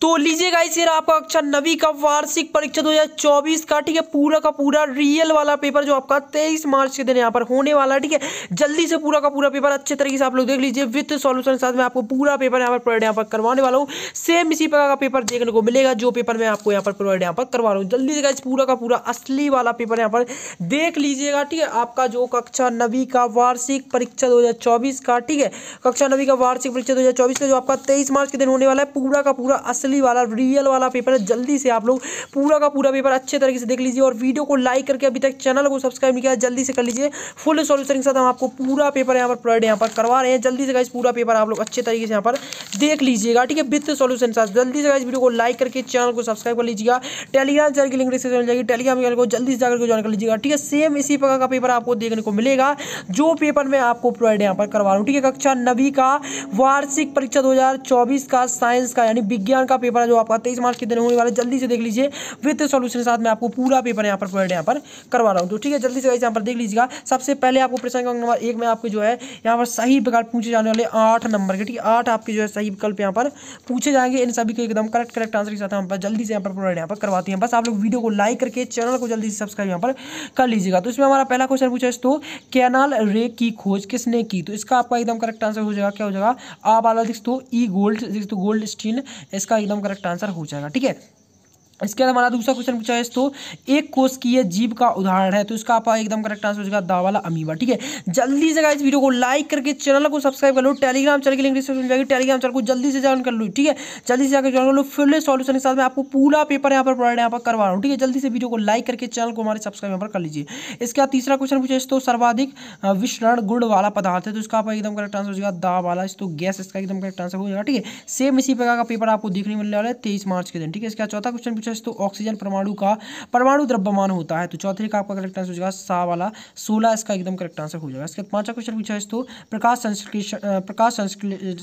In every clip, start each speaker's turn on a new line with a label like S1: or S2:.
S1: तो लीजिएगा इस यार आपका कक्षा अच्छा नवी का वार्षिक परीक्षा 2024 का ठीक है पूरा का पूरा रियल वाला पेपर जो आपका 23 मार्च के दिन यहाँ पर होने वाला है ठीक है जल्दी से पूरा का पूरा पेपर अच्छे तरीके से आप लोग देख लीजिए विथ सॉल्यूशन साथ में आपको पूरा पेपर यहाँ पर प्रोवाइड यहाँ पर करवाने वाला हूँ सेम इसी प्रकार का पेपर देखने को मिलेगा जो पेपर मैं आपको यहाँ पर प्रोवाइड यहाँ पर करवा रहा हूँ जल्दी से गाइस पूरा का पूरा असली वाला पेपर यहाँ पर देख लीजिएगा ठीक है आपका जो कक्षा नवी का वार्षिक परीक्षा दो का ठीक है कक्षा नवी का वार्षिक परीक्षा दो का जो आपका तेईस मार्च के दिन होने वाला है पूरा का पूरा असली वाला रियल वाला पेपर है जल्दी से आप लोग पूरा का पूरा पेपर अच्छे तरीके से देख लीजिए और वीडियो को लाइक करके अभी तक चैनल को सब्सक्राइब नहीं किया जल्दी से कर लीजिए फुल सॉल्यूशन के साथ हम आपको पूरा पेपर यहाँ पर प्रोवाइड यहाँ पर करवा रहे हैं जल्दी से गाइज पूरा पेपर आप लोग अच्छे तरीके से यहाँ पर देख लीजिएगा ठीक है वित्त सॉल्यूशन साथ जल्दी से गाइज वीडियो को लाइक करके चैनल को सब्सक्राइब कर लीजिएगा टेलीग्राम चैनल की लिंक डिस्क्रिप्शन मिल जाएगी टेलीग्राम चैनल को जल्दी से जाकर ज्वाइन कर लीजिएगा ठीक है सेम इसी प्रकार का पेपर आपको देखने को मिलेगा जो पेपर मैं आपको प्रोवाइड यहाँ पर करवा रहा हूँ ठीक है कक्षा नवी का वार्षिक परीक्षा दो का साइंस का यानी विज्ञान का का पेपर है जो आपका तेईस मार्च के दिन होने वाला है जल्दी से देख लीजिए विथ सोल्यूशन के साथ मैं आपको पूरा पेपर यहाँ पर प्रोवाइड यहाँ पर करवा रहा हूँ तो ठीक है जल्दी से यहाँ पर देख लीजिएगा सबसे पहले आपको प्रश्न नंबर एक में आपको जो है यहाँ पर सही विकल्प पूछे जाने वाले आठ नंबर के ठीक है आठ आपके जो है सही विकल्प यहाँ पर पूछे जाएंगे इन सभी को एकदम करेक्ट करेक्ट आंसर के साथ हम जल्दी से यहाँ पर प्रोवाइड यहाँ पर करवाते हैं बस आप लोग वीडियो को लाइक करके चैनल को जल्दी से सब्सक्राइब यहाँ पर कर लीजिएगा तो इसमें हमारा पहला क्वेश्चन पूछा इस तो कैनाल रे की खोज किसने की तो इसका आपका एकदम करेक्ट आंसर हो जाएगा क्या हो जाएगा आप आला दोस्तों ई e गोल्ड दोस्तों गोल्ड स्टीन इसका एकदम करेक्ट आंसर हो जाएगा ठीक है इसके बाद हमारा दूसरा क्वेश्चन पूछा है तो एक कोष की यह जीव का उदाहरण है तो इसका आप एकदम करेक्ट आंसर हो जाएगा दावाला अमीबा ठीक है जल्दी से इस वीडियो को लाइक करके चैनल को सब्सक्राइब कर लो टेलीग्राम चैनल की लिंक डिस्क्रिप्शन में जाएगी टेलीग्राम चैनल को जल्दी से ज्वाइन कर लो ठीक है जल्दी से जाकर ज्वाइन कर लो फिर सॉल्यूशन के साथ में आपको पूरा पेपर यहाँ पर प्रोवाइड यहाँ पर करवा रहा हूँ ठीक है जल्दी से वीडियो को लाइक करके चैनल को हमारे सब्सक्राइब यहाँ पर कर लीजिए इसके बाद तीसरा क्वेश्चन पूछा तो सर्वाधिक विश्रण गुण वाला पदार्थ है तो इसका आप एकदम करेक्ट आंसर हो जाएगा दा वाला तो गैस इसका एकदम करेक्ट आंसर हो जाएगा ठीक है सेम इसी प्रकार का पेपर आपको देखने मिलने वाला है तेईस मार्च के दिन ठीक है इसका चौथा क्वेश्चन स्ट्रक्चर्स तो ऑक्सीजन परमाणु का परमाणु द्रव्यमान होता है तो चौथे का आपका करेक्ट आंसर हो जाएगा सा वाला सोलह इसका एकदम करेक्ट आंसर हो जाएगा इसके बाद पांचवा क्वेश्चन पूछा है तो प्रकाश संश्लेषण प्रकाश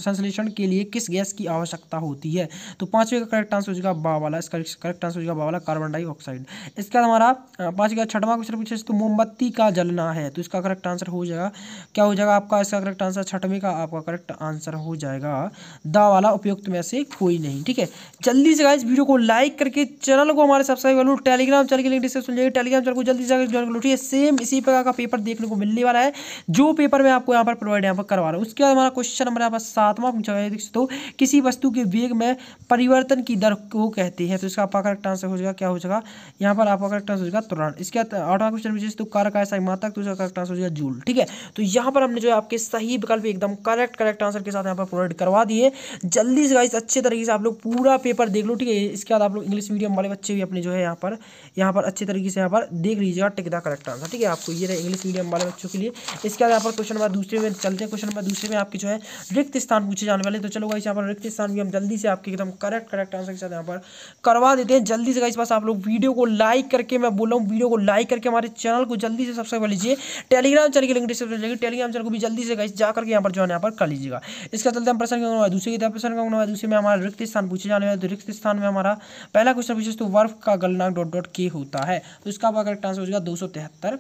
S1: संश्लेषण के लिए किस गैस की आवश्यकता होती है तो पांचवे का करेक्ट आंसर हो जाएगा बा वाला इसका करेक्ट आंसर हो जाएगा बा वाला कार्बन डाइऑक्साइड इसके बाद हमारा पाँच का छठवा क्वेश्चन पूछा है तो मोमबत्ती का जलना है तो इसका करेक्ट आंसर हो जाएगा क्या हो जाएगा आपका इसका करेक्ट आंसर छठवें का आपका करेक्ट आंसर हो जाएगा द वाला उपयुक्त में से कोई नहीं ठीक है जल्दी से गाइस वीडियो को लाइक करके चैनल को हमारे सब्सक्राइब कर लो टेलीग्राम चैनल की लिंक डिस्क्रिप्शन जाएगी टेलीग्राम चैनल को जल्दी जाकर ज्वाइन कर लो ठीक है सेम इसी प्रकार का पेपर देखने को मिलने वाला है जो पेपर मैं आपको यहाँ पर प्रोवाइड यहाँ पर करवा रहा हूँ उसके बाद हमारा क्वेश्चन नंबर यहाँ पर सातवां पूछा गया दोस्तों किसी वस्तु के वेग में परिवर्तन की दर को कहते हैं तो इसका आपका करेक्ट आंसर हो जाएगा क्या हो जाएगा यहाँ पर आपका करेक्ट आंसर हो जाएगा तुरंत इसके बाद आठवां क्वेश्चन पूछे तो कारक ऐसा मातक तो उसका करेक्ट आंसर हो जाएगा जूल ठीक है तो यहाँ पर हमने जो है आपके सही विकल्प एकदम करेक्ट करेक्ट आंसर के साथ यहाँ पर प्रोवाइड करवा दिए जल्दी से गाइस अच्छे तरीके से आप लोग पूरा पेपर देख लो ठीक है इसके बाद आप लोग इंग्लिश मीडियम मीडियम वाले बच्चे भी अपने जो है यहाँ पर यहाँ पर अच्छे तरीके से यहाँ पर देख लीजिएगा टिक द करेक्ट आंसर ठीक है आपको ये रहा इंग्लिश मीडियम वाले बच्चों के लिए इसके बाद यहाँ पर क्वेश्चन नंबर दूसरे में चलते हैं क्वेश्चन नंबर दूसरे में आपके जो है रिक्त स्थान पूछे जाने वाले तो चलो गाइस यहाँ पर रिक्त स्थान भी हम जल्दी से आपके एकदम करेक्ट करेक्ट आंसर के साथ यहाँ पर करवा देते हैं जल्दी से गाइस बस आप लोग वीडियो को लाइक करके मैं बोल रहा हूँ वीडियो को लाइक करके हमारे चैनल को जल्दी से सब्सक्राइब कर लीजिए टेलीग्राम चैनल की लिंक डिस्क्रिप्शन जाएगी टेलीग्राम चैनल को भी जल्दी से गाइस जाकर करके यहाँ पर जो है यहाँ पर कर लीजिएगा इसका चलते हम प्रश्न का दूसरे की तरफ प्रश्न का दूसरे में हमारा रिक्त स्थान पूछे जाने वाले तो रिक्त स्थान में हमारा पहला क्वेश्चन दूसरा विशेष तो वर्फ का गलनांक डॉट डॉट के होता है तो इसका आपका करेक्ट आंसर हो जाएगा दो सौ तिहत्तर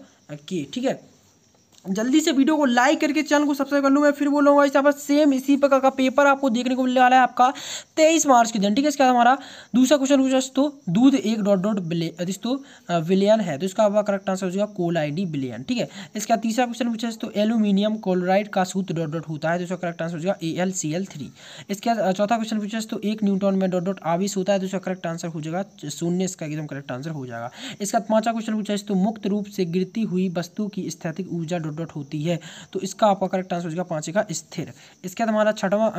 S1: के ठीक है जल्दी से वीडियो को लाइक करके चैनल को सब्सक्राइब कर लूँ मैं फिर बोलूँगा इस पर सेम इसी प्रकार का पेपर आपको देखने को मिलने वाला है आपका तेईस मार्च के दिन ठीक है इसका हमारा दूसरा क्वेश्चन पूछा तो दूध एक डॉट डॉट दोस्तों विलियन है तो इसका आपका करेक्ट आंसर हो जाएगा कोलाइडी बिलियन ठीक है इसका तीसरा क्वेश्चन पूछा तो एल्यूमिनियम क्लोराइड का सूत्र डॉट डॉट होता है तो इसका करेक्ट आंसर हो जाएगा A L C L three बाद चौथा क्वेश्चन पूछा तो एक न्यूट्रॉन में डॉट डॉट आवेश होता है तो इसका करेक्ट आंसर हो जाएगा शून्य इसका एकदम करेक्ट आंसर हो जाएगा इसका पाँचवा क्वेश्चन पूछा तो मुक्त रूप से गिरती हुई वस्तु की स्थैतिक ऊर्जा डॉट डॉट होती है तो इसका आपका करेक्ट आंसर हो जाएगा पाँच का स्थिर इसके बाद हमारा छठवा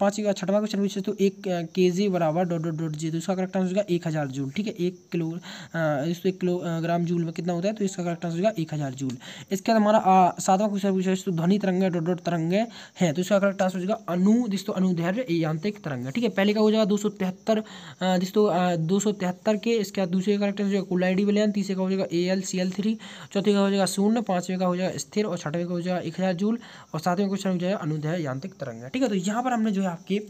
S1: पाँच का छठवा क्वेश्चन पूछे तो एक के जी बराबर डॉट डॉट डॉट जी तो इसका करेक्ट आंसर होगा एक हज़ार जूल ठीक है एक किलो इसको एक किलोग्राम जूल में कितना होता है तो इसका करेक्ट आंसर होगा एक हज़ार जूल इसके बाद हमारा सातवां क्वेश्चन पूछा तो ध्वनि तरंगे डॉट डॉट तरंगे हैं तो इसका करेक्ट आंसर हो जाएगा अनु जिसको अनुधैर्य यांत्रिक तरंग ठीक है पहले का हो जाएगा दो सौ तिहत्तर जिसको दो सौ तिहत्तर के इसके बाद दूसरे का करेक्ट आंसर हो जाएगा कुलाइडी विलयन तीसरे का हो जाएगा A L C L three चौथे का हो जाएगा शून्य पाँचवें का हो जाएगा जाएगा स्थिर और छठवें का हो जाएगा एक हज़ार जूल और सातवें क्वेश्चन हो जाएगा अनुदय यांत्रिक तरंग ठीक है तो यहाँ पर हमने जो है आपके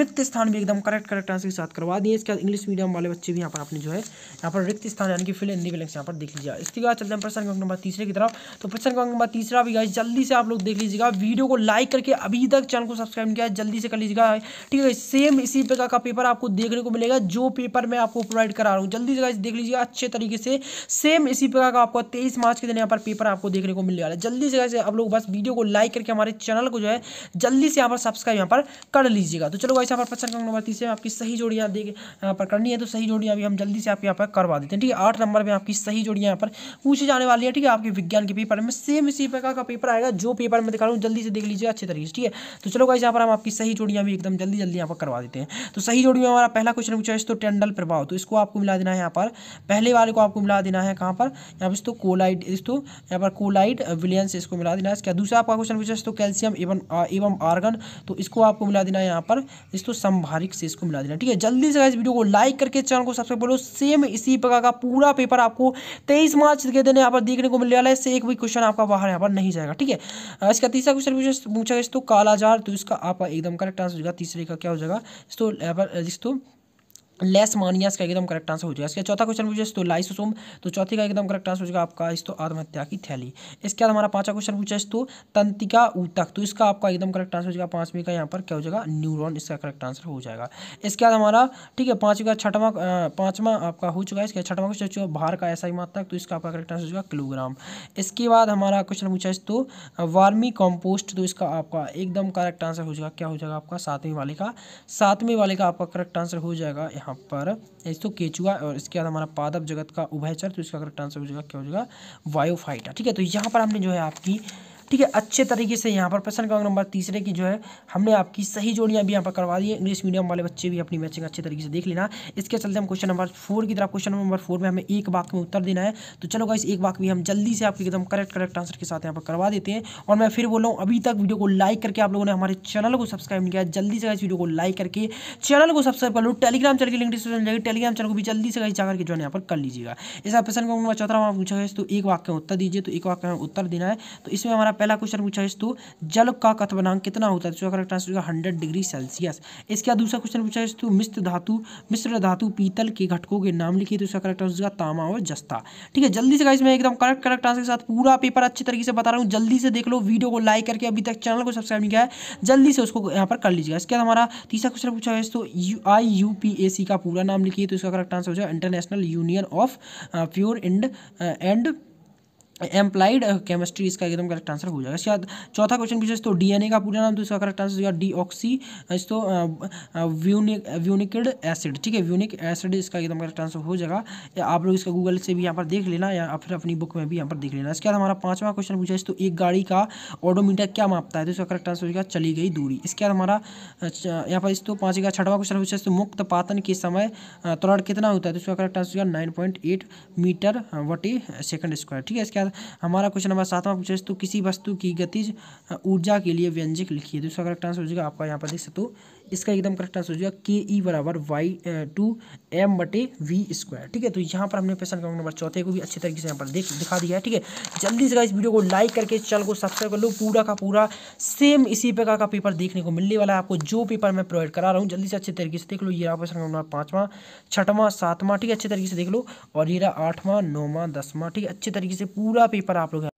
S1: रिक्त स्थान भी एकदम करेक्ट करेक्ट आंसर के साथ करवा दिए इसके बाद इंग्लिश मीडियम वाले बच्चे भी यहाँ पर आपने जो है यहाँ पर रिक्त स्थान यानी कि फिल हिंदी के यहाँ पर देख लीजिए इसके बाद चलते हैं प्रश्न क्रमांक नंबर तीसरे की तरफ तो प्रश्न क्रमांक नंबर तीसरा भी गाइस जल्दी से आप लोग देख लीजिएगा वीडियो को लाइक करके अभी तक चैनल को सब्सक्राइब किया जल्दी से कर लीजिएगा ठीक है सेम इसी प्रकार का पेपर आपको देखने को मिलेगा जो पेपर मैं आपको प्रोवाइड करा रहा हूँ जल्दी से गाइस देख लीजिएगा अच्छे तरीके से सेम इसी प्रकार का आपको तेईस मार्च के दिन यहाँ पर पेपर आपको देखने को मिलेगा मिलने वाला है जल्दी से कैसे आप लोग बस वीडियो को लाइक करके हमारे चैनल को जो है जल्दी से यहाँ पर सब्सक्राइब यहाँ पर कर लीजिएगा तो चलो वैसे यहाँ पर पचन नंबर तीस में आपकी सही जोड़ियाँ देख यहाँ पर करनी है तो सही जोड़ियाँ अभी हम जल्दी से आप यहाँ पर करवा देते हैं ठीक है आठ नंबर में आपकी सही जोड़ियाँ यहाँ पर पूछी जाने वाली है ठीक है आपके विज्ञान के पेपर में सेम इसी प्रकार का पेपर आएगा जो पेपर मैं दिखा रहा हूँ जल्दी से देख लीजिए अच्छे तरीके से ठीक है तो चलो वैसे यहाँ पर हम आपकी सही जोड़ियाँ भी एकदम जल्दी जल्दी यहाँ पर करवा देते हैं तो सही जोड़ी हमारा पहला क्वेश्चन पूछा है तो टेंडल प्रभाव तो इसको आपको मिला देना है यहाँ पर पहले वाले को आपको मिला देना है कहाँ पर यहाँ पर इस तो कोलाइड इस तो यहाँ पर कोलाइड विलियंस इसको मिला देना है इसका दूसरा आपका क्वेश्चन पूछा तो कैल्शियम एवं एवं आर्गन तो इसको आपको मिला देना है यहाँ पर इसको संभारिक से इसको मिला देना ठीक है जल्दी से इस वीडियो को लाइक करके चैनल को सबसे बोलो सेम इसी प्रकार का पूरा पेपर आपको तेईस मार्च के दिन यहाँ पर देखने को मिलने वाला है इससे एक भी क्वेश्चन आपका बाहर यहाँ पर नहीं जाएगा ठीक है इसका तीसरा क्वेश्चन पूछा गया तो कालाजार तो इसका आपका एकदम करेक्ट आंसर हो जाएगा तीसरे का क्या हो जाएगा इसको यहाँ पर इसको लेस मानिया का एकदम करेक्ट आंसर हो जाएगा इसका चौथा क्वेश्चन पूछा तो लाइसोसोम तो चौथी का एकदम करेक्ट आंसर हो जाएगा आपका इस तो आत्महत्या की थैली इसके बाद हमारा पांचवा क्वेश्चन पूछा इस तो तंतिका ऊतक तो इसका आपका एकदम करेक्ट आंसर हो जाएगा पांचवी का यहाँ पर क्या हो जाएगा न्यूरॉन इसका करेक्ट आंसर हो जाएगा इसके बाद हमारा ठीक है पांचवी का छठवा पाँचवा आपका हो चुका है इसके छठवा क्वेश्चन भार का ऐसा ही मात्रक तो इसका आपका करेक्ट आंसर हो जाएगा किलोग्राम इसके बाद हमारा क्वेश्चन पूछा इस तो वार्मी कॉम्पोस्ट तो इसका आपका एकदम करेक्ट आंसर हो जाएगा क्या हो जाएगा आपका सातवीं वाले का सातवें वाले का आपका करेक्ट आंसर हो जाएगा यहाँ पर तो केचुआ और इसके बाद हमारा पादप जगत का उभयचर तो इसका करेक्ट आंसर हो जाएगा क्या हो जाएगा वायोफाइटा ठीक है तो यहाँ पर हमने जो है आपकी ठीक है अच्छे तरीके से यहाँ पर प्रश्न क्रमांक नंबर तीसरे की जो है हमने आपकी सही जोड़ियाँ भी यहाँ पर करवा दी है इंग्लिश मीडियम वाले बच्चे भी अपनी मैचिंग अच्छे तरीके से देख लेना इसके चलते हम क्वेश्चन नंबर फोर की तरफ क्वेश्चन नंबर फोर में हमें एक वाक्य में उत्तर देना है तो चलो इस एक वाक्य भी हम जल्दी से आपके एकदम करेक्ट करेक्ट आंसर के साथ यहाँ पर करवा देते हैं और मैं फिर बोल रहा हूँ अभी तक वीडियो को लाइक करके आप लोगों ने हमारे चैनल को सब्सक्राइब नहीं किया जल्दी से इस वीडियो को लाइक करके चैनल को सब्सक्राइब कर लो टेलीग्राम चैनल की लिंक डिस्क्रिप्शन जाएगी टेलीग्राम चैनल को भी जल्दी से कहीं जाकर के जो है यहाँ पर कर लीजिएगा इस प्रश्न नंबर चौथा हम पूछा है तो एक वाक्य उत्तर दीजिए तो एक वाक्य में उत्तर देना है तो इसमें हमारा पहला क्वेश्चन पूछा है तो जल का कथवनांक कितना होता है तो करेक्ट आंसर होगा हंड्रेड डिग्री सेल्सियस इसके बाद दूसरा क्वेश्चन पूछा है तो मिश्र धातु मिश्र धातु पीतल के घटकों के नाम लिखिए तो इसका करेक्ट आंसर होगा तामा और जस्ता ठीक है जल्दी से गाइस मैं एकदम करेक्ट करेक्ट आंसर के साथ पूरा पेपर अच्छी तरीके से बता रहा हूँ जल्दी से देख लो वीडियो को लाइक करके अभी तक चैनल को सब्सक्राइब नहीं किया है जल्दी से उसको यहाँ पर कर लीजिएगा इसके बाद हमारा तीसरा क्वेश्चन पूछा है तो आई यू पी ए सी का पूरा नाम लिखिए तो इसका करेक्ट आंसर हो जाएगा International Union of Pure and and Applied Chemistry इसका एकदम करेक्ट आंसर हो जाएगा इसके बाद चौथा क्वेश्चन पूछा तो डीएनए का पूरा नाम तो इसका करेक्ट आंसर होगा डी ऑक्सी तो व्यूनिक व्यूनिकड एसिड ठीक है व्यूनिक एसिड इसका एकदम करेक्ट आंसर हो जाएगा या आप लोग इसका गूगल से भी यहाँ पर देख लेना या फिर अपनी बुक में भी यहाँ पर देख लेना इसके बाद हमारा पाँचवा क्वेश्चन पूछा तो एक गाड़ी का ऑडोमीटर क्या मापता है तो इसका करेक्ट आंसर जाएगा चली गई दूरी इसके बाद हमारा यहाँ पर तो पाँच का छठवा क्वेश्चन पूछा तो मुक्त पातन के समय त्वरण कितना होता है तो इसका करेक्ट आंसर होगा नाइन मीटर वटे सेकंड स्क्वायर ठीक है इसके अगर हमारा क्वेश्चन नंबर सातवां पूछे तो किसी वस्तु की गतिज ऊर्जा के लिए व्यंजक लिखिए दूसरा करेक्ट आंसर हो जाएगा आपका यहाँ पर देख सकते हो इसका एकदम करेक्ट आंसर हो जाएगा के ई बराबर वाई टू एम बटे वी स्क्वायर ठीक है तो यहाँ पर हमने क्वेश्चन नंबर चौथे को भी अच्छे तरीके से यहाँ पर देख दिखा दिया है ठीक है जल्दी से इस वीडियो को लाइक करके चैनल को सब्सक्राइब कर लो पूरा का पूरा सेम इसी प्रकार का पेपर देखने को मिलने वाला है आपको जो पेपर मैं प्रोवाइड करा रहा हूँ जल्दी से अच्छे तरीके से देख लो ये रहा क्वेश्चन नंबर पाँचवा छठवां सातवां ठीक है अच्छे तरीके से देख लो और ये रहा आठवां नौवां दसवां ठीक है अच्छे तरीके से पूरा पेपर आप लोग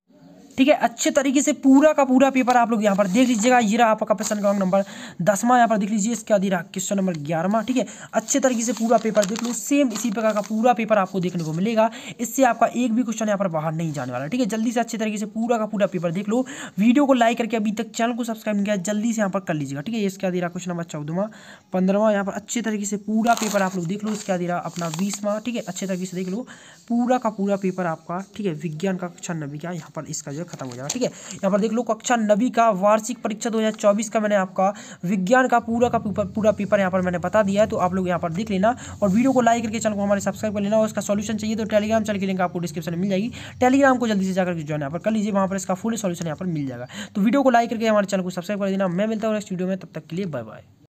S1: ठीक है अच्छे तरीके से पूरा का पूरा पेपर आप लोग यहाँ पर देख लीजिएगा ये रहा आपका क्वेश्चन क्रमांक नंबर दसवां यहाँ पर देख लीजिए इसके अधीरा रहा क्वेश्चन नंबर ग्यारहवा ठीक है अच्छे तरीके से पूरा पेपर देख लो सेम इसी प्रकार का पूरा पेपर आपको देखने को मिलेगा इससे आपका एक भी क्वेश्चन यहाँ पर बाहर नहीं जाने वाला ठीक है जल्दी से अच्छे तरीके से पूरा का पूरा पेपर देख लो वीडियो को लाइक करके अभी तक चैनल को सब्सक्राइब नहीं किया जल्दी से यहाँ पर कर लीजिएगा ठीक है इसके अधीरा रहा क्वेश्चन नंबर चौदहवा पंद्रहवा यहाँ पर अच्छे तरीके से पूरा पेपर आप लोग देख लो इसका अधीरा रहा अपना बीसवा ठीक है अच्छे तरीके से देख लो पूरा का पूरा पेपर आपका ठीक है विज्ञान का क्षण नबी का यहाँ पर इसका जो खत्म हो जाएगा ठीक है यहाँ पर देख लो कक्षा नवी का वार्षिक परीक्षा दो का मैंने आपका विज्ञान का पूरा का पूरा पेपर यहाँ पर मैंने बता दिया है तो आप लोग यहाँ पर देख लेना और वीडियो को लाइक करके चैनल को हमारे सब्सक्राइब कर लेना और इसका सोल्यूशन चाहिए तो टेलीग्राम चैनल की लिंक आपको डिस्क्रिप्शन में मिल जाएगी टेलीग्राम को जल्दी से जाकर ज्वाइन यहाँ पर कर लीजिए वहाँ पर इसका फुल सोल्यूशन यहाँ पर मिल जाएगा तो वीडियो को लाइक करके हमारे चैनल को सब्सक्राइब कर देना मैं मिलता हूँ नेक्स्ट वीडियो में तब तक के लिए बाय बाय